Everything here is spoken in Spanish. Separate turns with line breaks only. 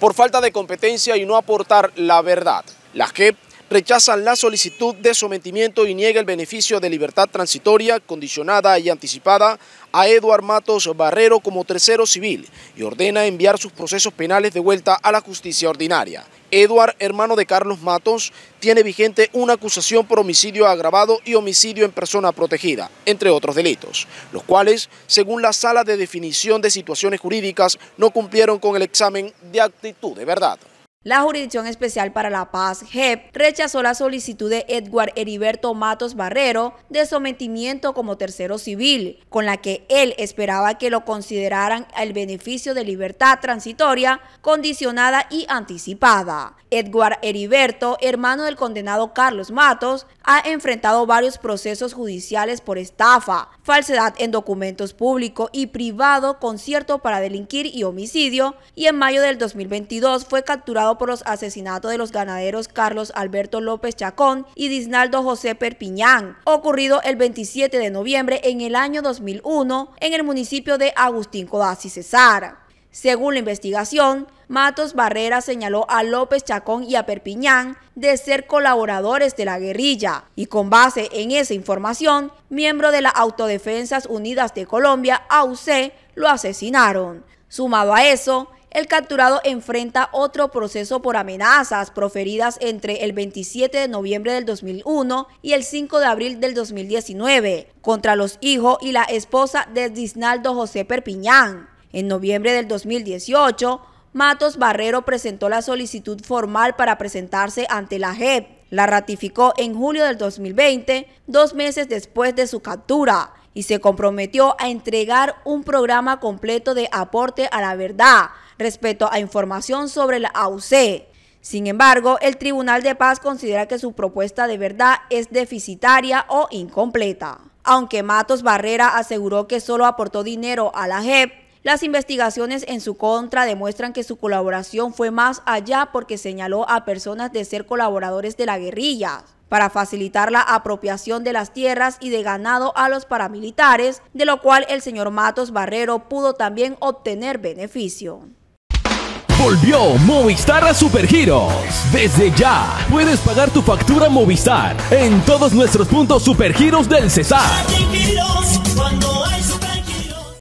por falta de competencia y no aportar la verdad. La rechazan la solicitud de sometimiento y niega el beneficio de libertad transitoria, condicionada y anticipada a Eduard Matos Barrero como tercero civil y ordena enviar sus procesos penales de vuelta a la justicia ordinaria. Eduard, hermano de Carlos Matos, tiene vigente una acusación por homicidio agravado y homicidio en persona protegida, entre otros delitos, los cuales, según la Sala de Definición de Situaciones Jurídicas, no cumplieron con el examen de
actitud de verdad. La Jurisdicción Especial para la Paz, JEP, rechazó la solicitud de Edward Heriberto Matos Barrero de sometimiento como tercero civil, con la que él esperaba que lo consideraran el beneficio de libertad transitoria, condicionada y anticipada. Edward Heriberto, hermano del condenado Carlos Matos, ha enfrentado varios procesos judiciales por estafa, falsedad en documentos público y privado, concierto para delinquir y homicidio, y en mayo del 2022 fue capturado por los asesinatos de los ganaderos Carlos Alberto López Chacón y Disnaldo José Perpiñán, ocurrido el 27 de noviembre en el año 2001 en el municipio de Agustín Codazzi Cesar. Según la investigación, Matos Barrera señaló a López Chacón y a Perpiñán de ser colaboradores de la guerrilla y con base en esa información, miembro de las Autodefensas Unidas de Colombia, AUC, lo asesinaron. Sumado a eso, el capturado enfrenta otro proceso por amenazas proferidas entre el 27 de noviembre del 2001 y el 5 de abril del 2019 contra los hijos y la esposa de Disnaldo José Perpiñán. En noviembre del 2018, Matos Barrero presentó la solicitud formal para presentarse ante la JEP. La ratificó en julio del 2020, dos meses después de su captura y se comprometió a entregar un programa completo de aporte a la verdad respecto a información sobre la AUC. Sin embargo, el Tribunal de Paz considera que su propuesta de verdad es deficitaria o incompleta. Aunque Matos Barrera aseguró que solo aportó dinero a la JEP, las investigaciones en su contra demuestran que su colaboración fue más allá porque señaló a personas de ser colaboradores de la guerrilla para facilitar la apropiación de las tierras y de ganado a los paramilitares, de lo cual el señor Matos Barrero pudo también obtener beneficio.
Volvió Movistar a Supergiros. Desde ya puedes pagar tu factura Movistar
en todos nuestros puntos Supergiros del Cesar.